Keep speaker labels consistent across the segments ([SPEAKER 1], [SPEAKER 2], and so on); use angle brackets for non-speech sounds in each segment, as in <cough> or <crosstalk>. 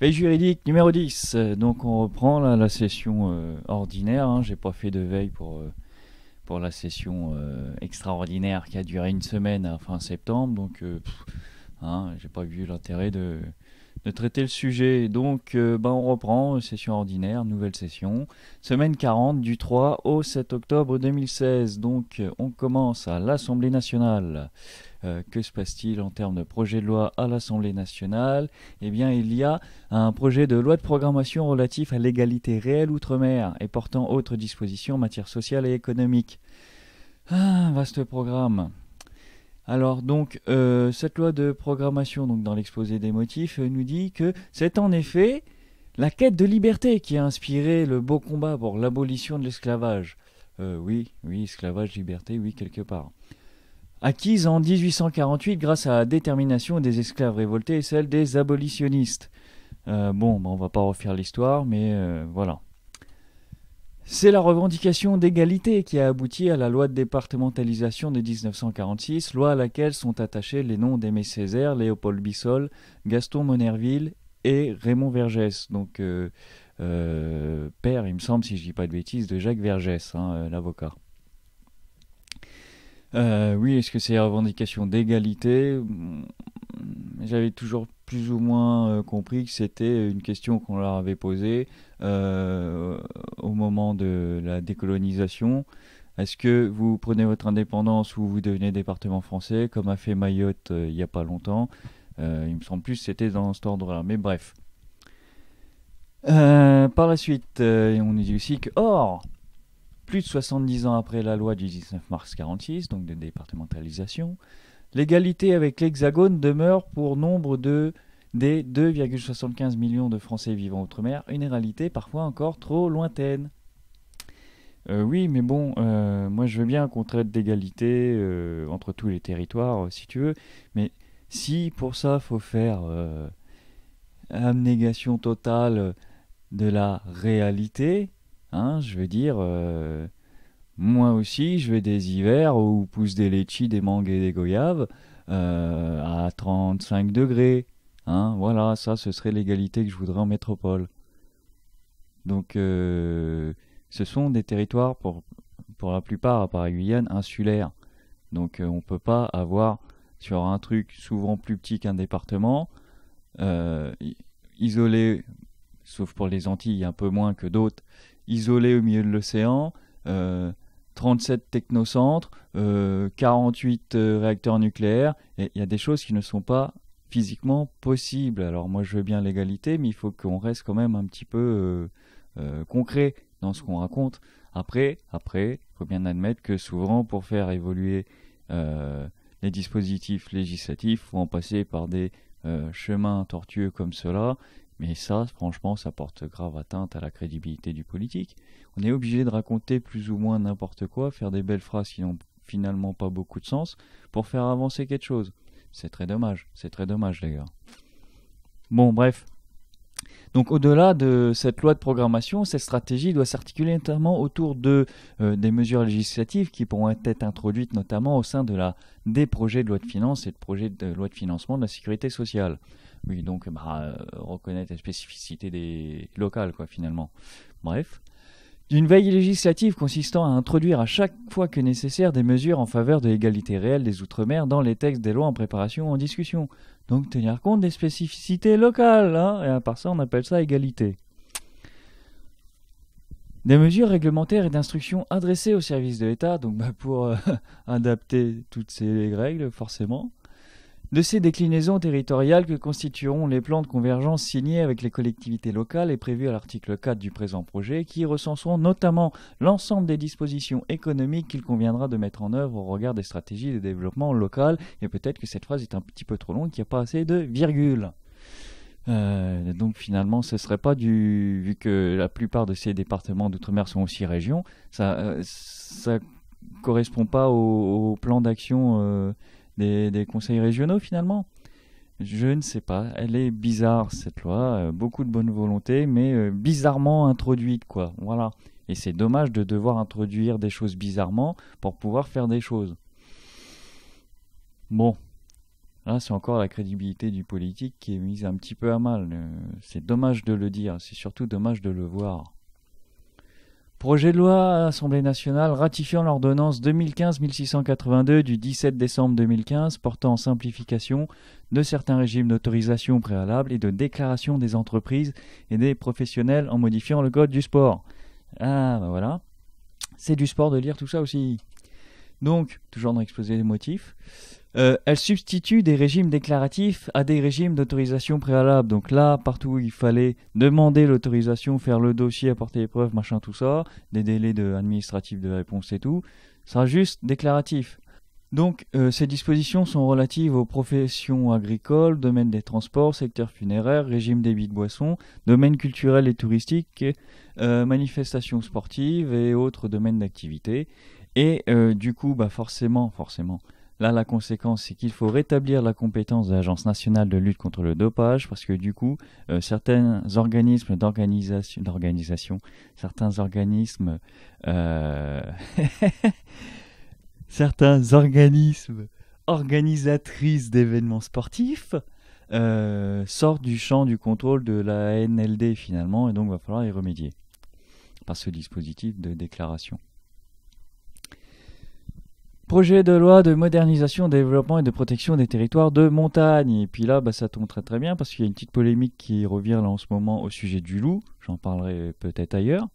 [SPEAKER 1] Veille juridique numéro 10. Donc on reprend la session euh, ordinaire. Hein. J'ai pas fait de veille pour, euh, pour la session euh, extraordinaire qui a duré une semaine à fin septembre. Donc hein, j'ai pas vu l'intérêt de, de traiter le sujet. donc, euh, ben, on reprend, euh, session ordinaire, nouvelle session, semaine 40 du 3 au 7 octobre 2016. Donc, euh, on commence à l'Assemblée nationale. que se passe-t-il en termes de projet de loi à l'Assemblée nationale Eh bien, il y a un projet de loi de programmation relatif à l'égalité réelle outre-mer et portant autres dispositions en matière sociale et économique. Ah, vaste programme. Alors donc euh, cette loi de programmation, donc dans l'exposé des motifs, euh, nous dit que c'est en effet la quête de liberté qui a inspiré le beau combat pour l'abolition de l'esclavage. Euh, oui, oui, esclavage, liberté, oui, quelque part. Acquise en 1848 grâce à la détermination des esclaves révoltés et celle des abolitionnistes. bon, bah, on va pas refaire l'histoire, mais voilà. C'est la revendication d'égalité qui a abouti à la loi de départementalisation de 1946, loi à laquelle sont attachés les noms d'Aimé Césaire, Léopold Bissol, Gaston Monerville et Raymond Vergès. Donc, euh, euh, père, il me semble, si je ne dis pas de bêtises, de Jacques Vergès, hein, euh, l'avocat. oui, est-ce que c'est la revendication d'égalité J'avais toujours plus ou moins euh, compris que c'était une question qu'on leur avait posée euh, au moment de la décolonisation. Est-ce que vous prenez votre indépendance ou vous devenez département français, comme a fait Mayotte euh, il n'y a pas longtemps Il me semble plus que c'était dans cet ordre-là, mais bref. par la suite, on nous dit aussi que, or, plus de 70 ans après la loi du 19 mars 46, donc de départementalisation, L'égalité avec l'Hexagone demeure pour nombre de des 2,75 millions de Français vivant outre-mer une réalité parfois encore trop lointaine. Euh, oui, mais bon, euh, moi je veux bien qu'on traite d'égalité euh, entre tous les territoires, si tu veux, mais si pour ça faut faire abnégation totale de la réalité, hein, je veux dire, moi aussi, je vais des hivers où poussent des litchis, des mangues et des goyaves euh, à 35 degrés. Hein. voilà, ça, ce serait l'égalité que je voudrais en métropole. Donc, euh, ce sont des territoires, pour, pour la plupart, à part Guyane, insulaires. Donc, euh, on ne peut pas avoir sur un truc souvent plus petit qu'un département, isolé, sauf pour les Antilles un peu moins que d'autres, isolé au milieu de l'océan, 37 technocentres, 48 euh, euh, réacteurs nucléaires, et il y a des choses qui ne sont pas physiquement possibles. Alors moi je veux bien l'égalité, mais il faut qu'on reste quand même un petit peu euh, concret dans ce qu'on raconte. Après, après, il faut bien admettre que souvent pour faire évoluer les dispositifs législatifs, faut en passer par des chemins tortueux comme cela, mais ça, franchement, ça porte grave atteinte à la crédibilité du politique. On est obligé de raconter plus ou moins n'importe quoi, faire des belles phrases qui n'ont finalement pas beaucoup de sens, pour faire avancer quelque chose. C'est très dommage, c'est très dommage d'ailleurs. Bon, bref. Donc au-delà de cette loi de programmation, cette stratégie doit s'articuler notamment autour de, euh, des mesures législatives qui pourront être introduites notamment au sein de la, des projets de loi de finances et de projets de loi de financement de la sécurité sociale. Oui, donc bah, euh, reconnaître les spécificités des locales, quoi, finalement. Bref. D'une veille législative consistant à introduire à chaque fois que nécessaire des mesures en faveur de l'égalité réelle des Outre-mer dans les textes des lois en préparation ou en discussion. Donc tenir compte des spécificités locales, hein et à part ça on appelle ça égalité. Des mesures réglementaires et d'instruction adressées au service de l'État, donc bah, pour euh, <laughs> adapter toutes ces règles forcément, de ces déclinaisons territoriales que constitueront les plans de convergence signés avec les collectivités locales et prévus à l'article 4 du présent projet, qui recenseront notamment l'ensemble des dispositions économiques qu'il conviendra de mettre en œuvre au regard des stratégies de développement local, et peut-être que cette phrase est un petit peu trop longue, qu'il n'y a pas assez de virgule. Euh, donc finalement, ce serait pas du vu que la plupart de ces départements d'outre-mer sont aussi régions, ça euh, ça correspond pas au, plan d'action euh, des, conseils régionaux finalement je ne sais pas, elle est bizarre cette loi, euh, beaucoup de bonne volonté, mais euh, bizarrement introduite quoi. Voilà. Et c'est dommage de devoir introduire des choses bizarrement pour pouvoir faire des choses. Bon, là c'est encore la crédibilité du politique qui est mise un petit peu à mal. Euh, c'est dommage de le dire, c'est surtout dommage de le voir. Projet de loi Assemblée nationale ratifiant l'ordonnance 2015-1682 du 17 décembre 2015 portant simplification de certains régimes d'autorisation préalable et de déclaration des entreprises et des professionnels en modifiant le code du sport. Ah ben voilà, c'est du sport de lire tout ça aussi. Donc, toujours dans l'exposé des motifs, euh, elle substitue des régimes déclaratifs à des régimes d'autorisation préalable. Donc là, partout où il fallait demander l'autorisation, faire le dossier, apporter les preuves, machin, tout ça, des délais de administratifs de réponse et tout, sera juste déclaratif. Donc euh, ces dispositions sont relatives aux professions agricoles, domaine des transports, secteur funéraire, régime des de boissons, domaines culturels et touristique, euh, manifestations sportives et autres domaines d'activité. Et du coup, bah forcément, forcément, Là, la conséquence, c'est qu'il faut rétablir la compétence de l'Agence nationale de lutte contre le dopage, parce que du coup, euh, certains organismes d'organisation, d'organisation certains organismes, euh, <laughs> certains organismes organisatrices d'événements sportifs euh, sortent du champ du contrôle de la NLD finalement, et donc va falloir y remédier par ce dispositif de déclaration. Projet de loi de modernisation, développement et de protection des territoires de montagne. Et puis là, bah, ça tombe très très bien parce qu'il y a une petite polémique qui revient là en ce moment au sujet du loup. J'en parlerai peut-être ailleurs.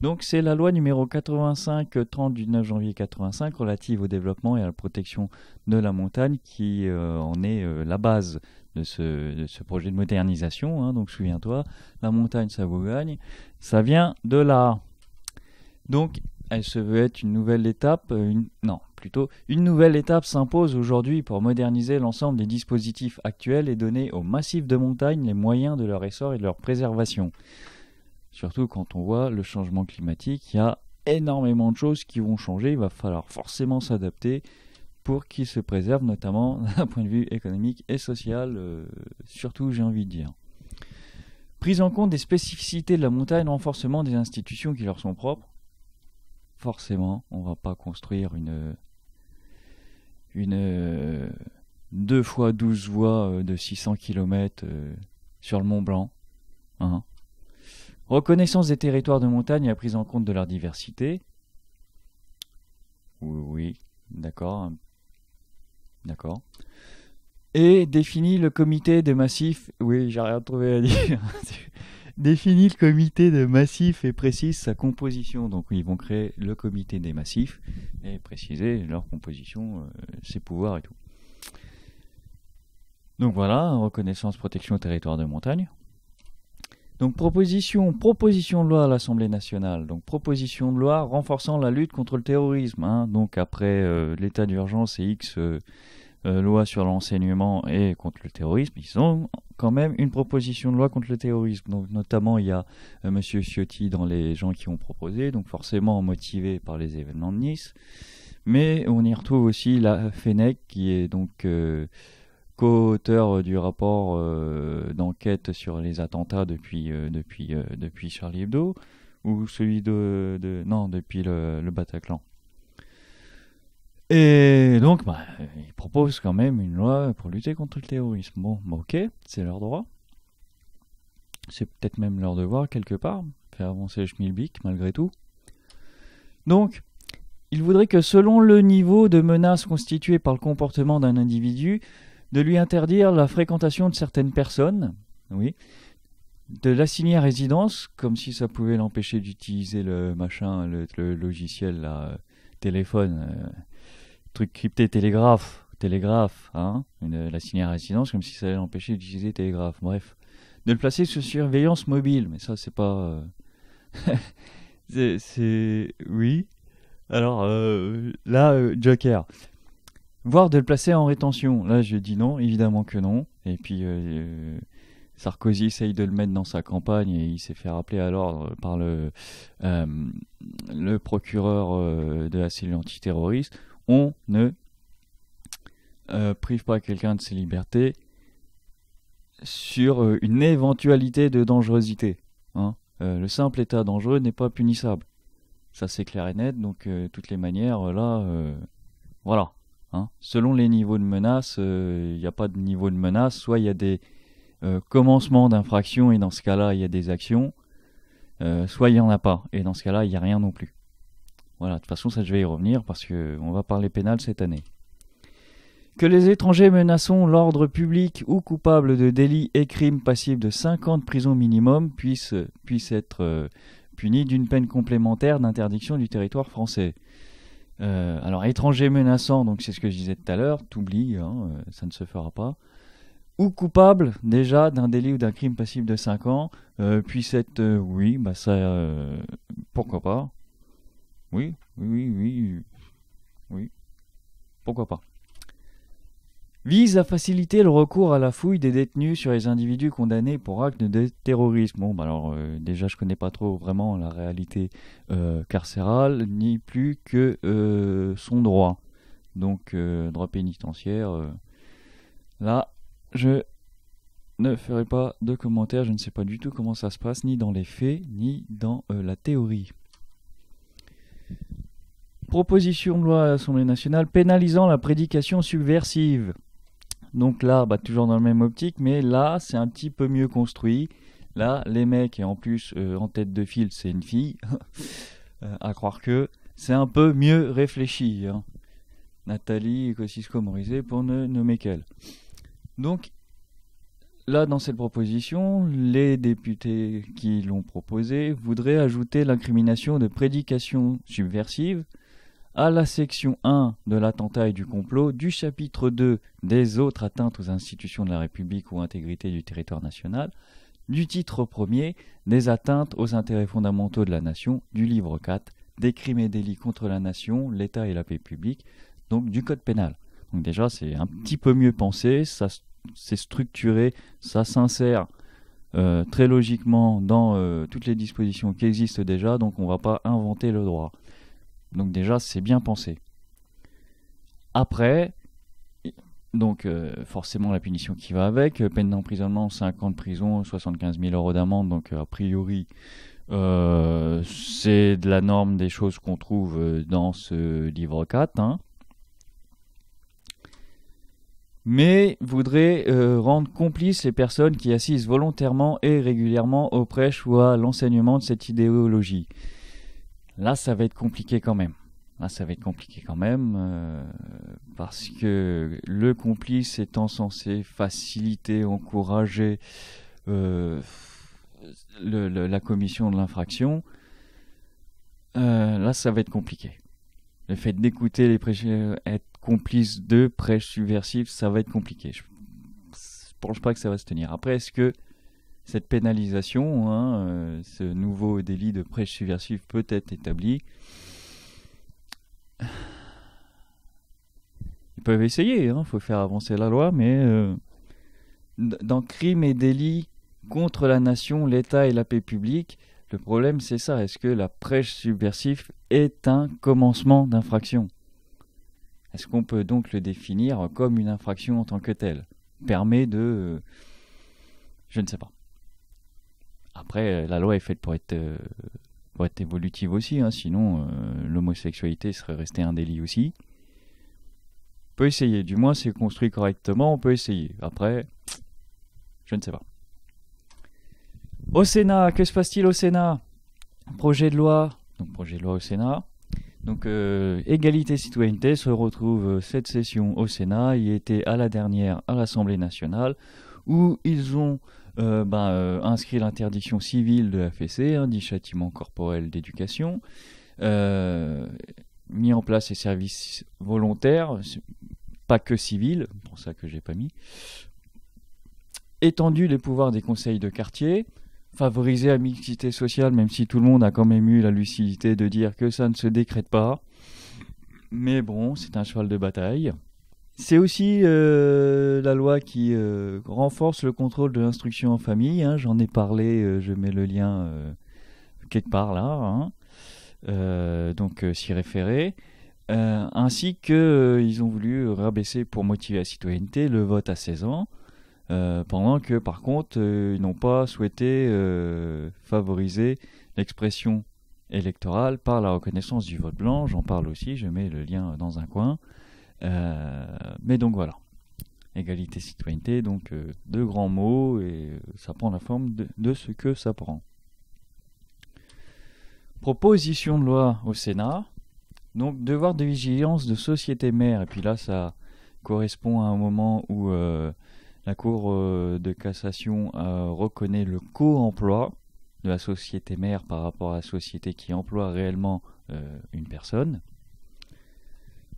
[SPEAKER 1] Donc c'est la loi numéro 85-30 euh, du 9 janvier 85 relative au développement et à la protection de la montagne qui euh, en est euh, la base de ce, projet de modernisation. Hein. Donc souviens-toi, la montagne, ça vous gagne. Ça vient de là. Donc elle se veut être une nouvelle étape, non, une nouvelle étape s'impose aujourd'hui pour moderniser l'ensemble des dispositifs actuels et donner aux massifs de montagne les moyens de leur essor et de leur préservation. Surtout quand on voit le changement climatique, il y a énormément de choses qui vont changer, il va falloir forcément s'adapter pour qu'ils se préservent, notamment <laughs> d'un point de vue économique et social, euh, surtout j'ai envie de dire. Prise en compte des spécificités de la montagne, renforcement des institutions qui leur sont propres, forcément, on ne va pas construire une, une 2 euh, fois 12 voies euh, de 600 km euh, sur le Mont Blanc. Hein. Reconnaissance des territoires de montagne à prise en compte de leur diversité. Oui, oui d'accord. D'accord. Et définit le comité des massifs. Oui, j'ai rien trouvé à dire. <laughs> définit le comité de massifs et précise sa composition. Donc ils vont créer le comité des massifs et préciser leur composition, euh, ses pouvoirs et tout. Donc voilà, reconnaissance, protection, territoire de montagne. Donc proposition, proposition de loi à l'Assemblée nationale. Donc proposition de loi renforçant la lutte contre le terrorisme. Hein. Donc après euh, l'état d'urgence et X euh, euh, loi sur l'enseignement et contre le terrorisme, ils ont quand même une proposition de loi contre le terrorisme. Donc, notamment, il y a euh, Monsieur Ciotti dans les gens qui ont proposé, donc forcément motivé par les événements de Nice. Mais on y retrouve aussi la FENEC, qui est donc euh, co-auteur du rapport d'enquête sur les attentats depuis, depuis, depuis Charlie Hebdo, ou celui de, de non, depuis le Bataclan. Et donc, bah, ils proposent quand même une loi pour lutter contre le terrorisme. Bon, bah, ok, c'est leur droit. C'est peut-être même leur devoir, quelque part, faire avancer le schmilbic, malgré tout. Donc, il voudrait que selon le niveau de menace constitué par le comportement d'un individu, de lui interdire la fréquentation de certaines personnes, oui, de l'assigner à résidence, comme si ça pouvait l'empêcher d'utiliser le machin, le, logiciel, la euh, téléphone. Euh, truc crypté télégraphe, télégraphe, hein, la signer à résidence, comme si ça allait l'empêcher d'utiliser télégraphe. Bref, de le placer sous surveillance mobile, mais ça c'est pas, euh, <laughs> c'est, oui. Alors euh, là, euh, Joker, voire de le placer en rétention. Là, je dis non, évidemment que non. Et puis Sarkozy essaye de le mettre dans sa campagne et il s'est fait rappeler à l'ordre par le, le procureur de la cellule antiterroriste on ne euh, prive pas quelqu'un de ses libertés sur euh, une éventualité de dangerosité. Hein. Euh, le simple état dangereux n'est pas punissable. Ça c'est clair et net, donc toutes les manières, là, voilà. Hein. Selon les niveaux de menace, il n'y a pas de niveau de menace, soit il y a des commencements d'infraction et dans ce cas-là il y a des actions, soit il n'y en a pas, et dans ce cas-là il n'y a rien non plus. Voilà, de toute façon, ça je vais y revenir parce qu'on va parler pénal cette année. Que les étrangers menaçant l'ordre public ou coupables de délits et crimes passifs de 5 ans de prison minimum puissent, puissent être euh, punis d'une peine complémentaire d'interdiction du territoire français. Euh, alors, étrangers menaçants, donc c'est ce que je disais tout à l'heure, t'oublies, hein, euh, ça ne se fera pas ou coupable déjà d'un délit ou d'un crime passif de 5 ans puissent être oui bah ça pourquoi pas oui, oui, oui, oui. Pourquoi pas vise à faciliter le recours à la fouille des détenus sur les individus condamnés pour actes de terrorisme. Bon, bah alors euh, déjà je connais pas trop vraiment la réalité euh, carcérale, ni plus que euh, son droit. Donc droit pénitentiaire. là, je ne ferai pas de commentaires, je ne sais pas du tout comment ça se passe, ni dans les faits, ni dans la théorie. Proposition de loi à l'Assemblée nationale pénalisant la prédication subversive. Donc là, bah, toujours dans la même optique, mais là, c'est un petit peu mieux construit. Là, les mecs, et en plus, euh, en tête de file, c'est une fille, <laughs> euh, à croire que c'est un peu mieux réfléchi. Hein. Nathalie Kosciusko-Morizet pour ne nommer qu'elle. Donc, là, dans cette proposition, les députés qui l'ont proposée voudraient ajouter l'incrimination de prédication subversive à la section 1 de l'attentat et du complot, du chapitre 2 des autres atteintes aux institutions de la République ou intégrité du territoire national, du titre 1 des atteintes aux intérêts fondamentaux de la nation, du livre 4 des crimes et délits contre la nation, l'État et la paix publique, donc du code pénal. Donc déjà c'est un petit peu mieux pensé, ça c'est structuré, ça s'insère euh, très logiquement dans euh, toutes les dispositions qui existent déjà, donc on ne va pas inventer le droit. Donc déjà, c'est bien pensé. Après, donc euh, forcément la punition qui va avec, euh, peine d'emprisonnement, 5 ans de prison, 75 000 euros d'amende, donc euh, a priori c'est de la norme des choses qu'on trouve dans ce livre 4. Hein. Mais voudrait rendre complices les personnes qui assistent volontairement et régulièrement aux prêches ou à l'enseignement de cette idéologie. Là, ça va être compliqué quand même. Là, ça va être compliqué quand même euh, parce que le complice étant censé faciliter, encourager euh, la commission de l'infraction, euh, là, ça va être compliqué. Le fait d'écouter les être complice de prêches subversifs, ça va être compliqué. Je, ne pense pas que ça va se tenir. Après, est-ce que cette pénalisation, hein, euh, ce nouveau délit de prêche subversive peut être établi. Ils peuvent essayer, il hein, faut faire avancer la loi, mais euh, dans crime et délit contre la nation, l'État et la paix publique, le problème c'est ça, est-ce que la prêche subversive est un commencement d'infraction Est-ce qu'on peut donc le définir comme une infraction en tant que telle Permet de... Euh, je ne sais pas. Après, euh, la loi est faite pour être, euh, pour être évolutive aussi, hein. sinon euh, l'homosexualité serait restée un délit aussi. On peut essayer, du moins c'est construit correctement, on peut essayer. Après, je ne sais pas. Au Sénat, que se passe-t-il au Sénat Projet de loi, donc projet de loi au Sénat. Donc égalité citoyenneté se retrouve cette session au Sénat. Il était à la dernière à l'Assemblée nationale où ils ont euh, ben, euh, inscrit l'interdiction civile de la FEC, hein, dit châtiment corporel d'éducation, euh, mis en place les services volontaires, pas que civils, pour ça que j'ai pas mis, étendu les pouvoirs des conseils de quartier, favorisé la mixité sociale, même si tout le monde a quand même eu la lucidité de dire que ça ne se décrète pas. Mais bon, c'est un cheval de bataille. C'est aussi euh, la loi qui euh, renforce le contrôle de l'instruction en famille. Hein. J'en ai parlé, euh, je mets le lien quelque part là, hein. donc s'y référer. ainsi qu'ils ont voulu rabaisser pour motiver la citoyenneté le vote à 16 ans, pendant que par contre ils n'ont pas souhaité favoriser l'expression électorale par la reconnaissance du vote blanc. J'en parle aussi, je mets le lien dans un coin. Euh, mais donc voilà. Égalité, citoyenneté, donc euh, deux grands mots, et euh, ça prend la forme de, ce que ça prend. Proposition de loi au Sénat. Donc devoir de vigilance de société mère. Et puis là, ça correspond à un moment où la Cour de cassation reconnaît le co-emploi de la société mère par rapport à la société qui emploie réellement une personne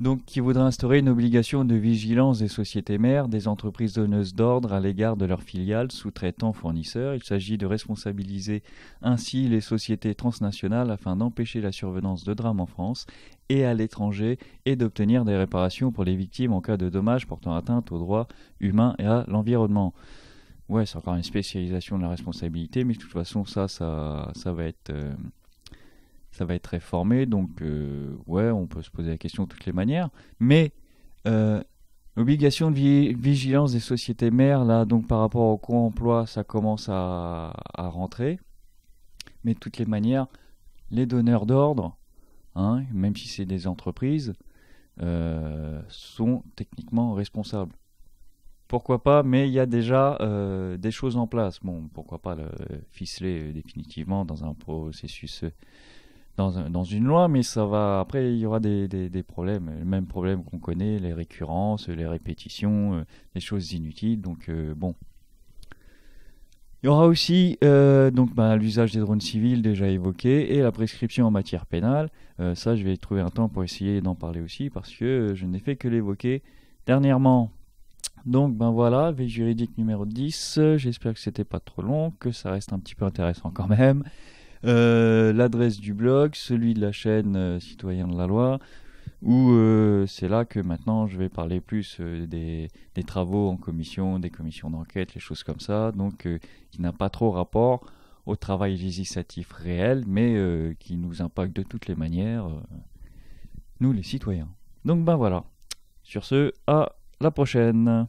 [SPEAKER 1] donc qui voudrait instaurer une obligation de vigilance des sociétés mères, des entreprises donneuses d'ordre à l'égard de leurs filiales, sous-traitants, fournisseurs. Il s'agit de responsabiliser ainsi les sociétés transnationales afin d'empêcher la survenance de drames en France et à l'étranger et d'obtenir des réparations pour les victimes en cas de dommages portant atteinte aux droits humains et à l'environnement. Ouais, c'est encore une spécialisation de la responsabilité, mais de toute façon, ça, ça, ça va être... Euh, ça va être réformé, donc euh, ouais, on peut se poser la question de toutes les manières. Mais euh, obligation de vigilance des sociétés mères, là, donc par rapport au co-emploi, ça commence à, rentrer. Mais de toutes les manières, les donneurs d'ordre, hein, même si c'est des entreprises, euh, sont techniquement responsables. Pourquoi pas, mais il y a déjà euh, des choses en place. Bon, pourquoi pas le ficeler définitivement dans un processus dans, une loi, mais ça va. Après, il y aura des, problèmes, le même problème qu'on connaît, les récurrences, les répétitions, les euh, choses inutiles. Donc euh, bon. Il y aura aussi euh, donc bah, l'usage des drones civils déjà évoqué et la prescription en matière pénale. ça, je vais trouver un temps pour essayer d'en parler aussi parce que je n'ai fait que l'évoquer dernièrement. Donc ben voilà, V juridique numéro 10, j'espère que c'était pas trop long, que ça reste un petit peu intéressant quand même. Euh, l'adresse du blog, celui de la chaîne euh, Citoyen de la Loi, où euh, c'est là que maintenant je vais parler plus des, travaux en commission, des commissions d'enquête, les choses comme ça, donc qui n'a pas trop rapport au travail législatif réel, mais qui nous impacte de toutes les manières, nous les citoyens. Donc ben voilà, sur ce, à la prochaine